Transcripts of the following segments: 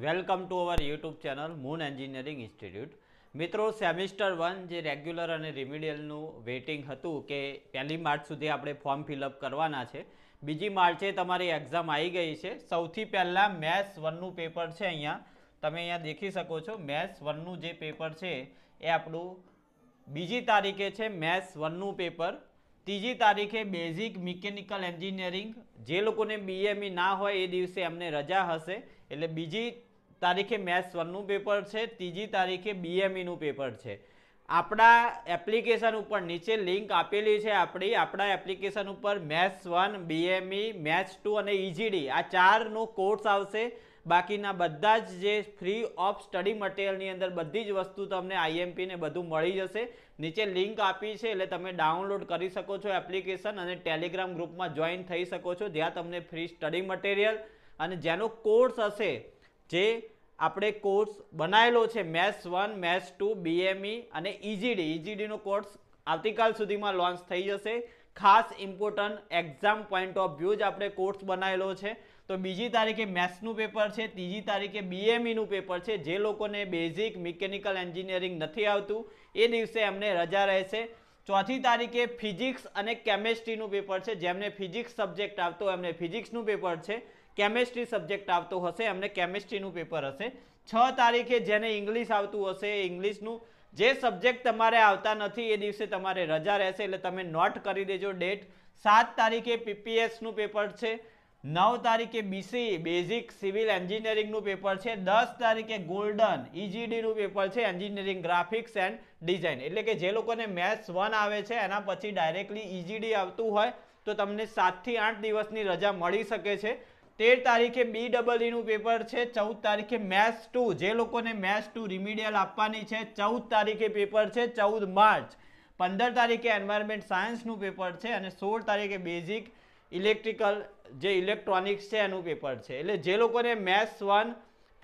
Welcome to our YouTube channel moon engineering institute મિત્રો semester one જે regular અને રિમિડિયલનું વેઇટિંગ હતું કે પહેલી માર્ચ સુધી આપણે ફોર્મ ફિલઅપ કરવાના છે બીજી માર્ચે તમારી એક્ઝામ આવી ગઈ છે સૌથી પહેલાં મેથ્સ વનનું પેપર છે અહીંયા તમે અહીંયા દેખી શકો છો મેથ્સ વનનું જે પેપર છે એ આપણું બીજી તારીખે છે મેથ્સ વનનું પેપર ત્રીજી તારીખે બેઝિક મિકેનિકલ એન્જિનિયરિંગ જે લોકોને બીએમઈ e ના હોય એ દિવસે એમને રજા હશે એટલે બીજી તારીખે મેથ્સ વનનું પેપર છે ત્રીજી તારીખે બીએમઈનું પેપર છે આપણા એપ્લિકેશન ઉપર નીચે લિંક આપેલી છે આપણી આપણા એપ્લિકેશન ઉપર maths one BME maths two અને ઇજીડી આ ચારનો કોર્સ આવશે બાકીના બધા જ જે ફ્રી ઓફ સ્ટડી મટીરિયલની અંદર બધી જ વસ્તુ તમને આઈએમપીને બધું મળી જશે નીચે લિંક આપી છે એટલે તમે ડાઉનલોડ કરી શકો છો એપ્લિકેશન અને ટેલિગ્રામ ગ્રુપમાં જોઈન થઈ શકો છો જ્યાં તમને ફ્રી સ્ટડી મટીરિયલ અને જેનો કોર્સ હશે જે આપણે કોર્સ બનાવેલો છે maths one maths two BME અને ઇજીડી ઇજીડીનો કોર્સ આવતીકાલ સુધીમાં લોન્ચ થઈ જશે ખાસ important exam point of view જ આપણે કોર્સ બનાવેલો છે તો બીજી તારીખે મેથ્સનું પેપર છે ત્રીજી તારીખે બીએમઈનું e પેપર છે જે લોકોને બેઝિક મિકેનિકલ એન્જિનિયરિંગ નથી આવતું એ દિવસે એમને રજા રહેશે ચોથી તારીખે ફિઝિક્સ અને કેમેસ્ટ્રીનું પેપર છે જેમને ફિઝિક્સ સબ્જેક્ટ આવતો એમને ફિઝિક્સનું પેપર છે કેમેસ્ટ્રી સબ્જેક્ટ આવતો હશે એમને કેમેસ્ટ્રીનું પેપર હશે છ તારીખે જેને ઇંગ્લિશ આવતું હશે ઇંગ્લિશનું જે સબ્જેક્ટ તમારે આવતા નથી એ દિવસે તમારે રજા રહેશે એટલે તમે નોટ કરી દેજો ડેટ સાત તારીખે પીપીએસનું પેપર છે નવ તારીખે બીસી બેઝિક સિવિલ એન્જિનિયરિંગનું પેપર છે દસ તારીખે ગોલ્ડન ઇજીડીનું પેપર છે એન્જિનિયરિંગ ગ્રાફિક્સ એન્ડ ડિઝાઇન એટલે કે જે લોકોને મેથ્સ વન આવે છે એના પછી ડાયરેક્ટલી ઇજીડી e આવતું હોય તો તમને સાતથી આઠ દિવસની રજા મળી શકે છે તેર તારીખે બી ડબલ ઈનું પેપર છે ચૌદ તારીખે મેથ્સ ટુ જે લોકોને મેથ્સ ટુ રિમિડિયલ આપવાની છે ચૌદ તારીખે પેપર છે ચૌદ માર્ચ પંદર તારીખે એન્વાયરમેન્ટ સાયન્સનું પેપર છે અને સોળ તારીખે બેઝિક ઇલેક્ટ્રિકલ જે ઇલેક્ટ્રોનિક્સ છે એનું પેપર છે એટલે જે લોકોને મેથ્સ વન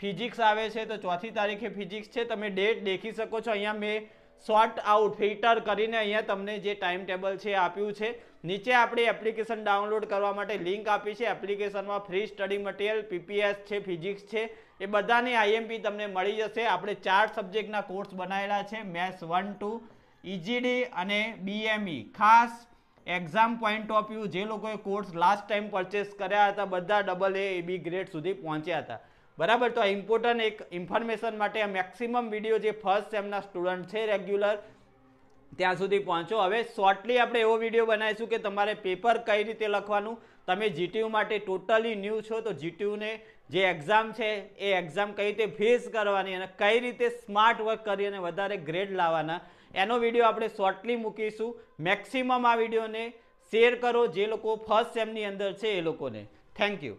ફિઝિક્સ આવે છે તો ચોથી તારીખે ફિઝિક્સ છે તમે ડેટ દેખી શકો છો અહીંયા મેં શોર્ટ આઉટ ફિલ્ટર કરીને અહીંયા તમને જે ટાઈમ ટેબલ છે આપ્યું છે નીચે આપણી એપ્લિકેશન ડાઉનલોડ કરવા માટે લિંક આપી છે એપ્લિકેશનમાં ફ્રી સ્ટડી મટીરિયલ પીપીએસ છે ફિઝિક્સ છે એ બધાની આઈએમપી તમને મળી જશે આપણે ચાર સબ્જેક્ટના કોર્સ બનાવેલા છે મેથ્સ વન ટુ ઇજીડી અને બીએમઈ e. ખાસ એક્ઝામ પોઈન્ટ ઓફ વ્યૂ જે લોકોએ કોર્સ લાસ્ટ ટાઈમ પરચેસ કર્યા હતા બધા ડબલ એ બી ગ્રેડ સુધી પહોંચ્યા હતા બરાબર તો આ ઇમ્પોર્ટન્ટ એક ઇન્ફોર્મેશન માટે આ મેક્સિમમ વિડીયો જે ફર્સ્ટ સેમના સ્ટુડન્ટ છે રેગ્યુલર ત્યાં સુધી પહોંચો હવે શોર્ટલી આપણે એવો વિડીયો બનાવીશું કે તમારે પેપર કઈ રીતે લખવાનું તમે જીટીયુ માટે ટોટલી ન્યૂ છો તો જીટીયુને જે એક્ઝામ છે એ એક્ઝામ કઈ રીતે ફેસ કરવાની અને કઈ રીતે સ્માર્ટ વર્ક કરી અને વધારે ગ્રેડ લાવવાના એનો વિડીયો આપણે શોર્ટલી મૂકીશું મેક્સિમમ આ વિડીયોને શેર કરો જે લોકો ફર્સ્ટ સેમની અંદર છે એ લોકોને થેન્ક યુ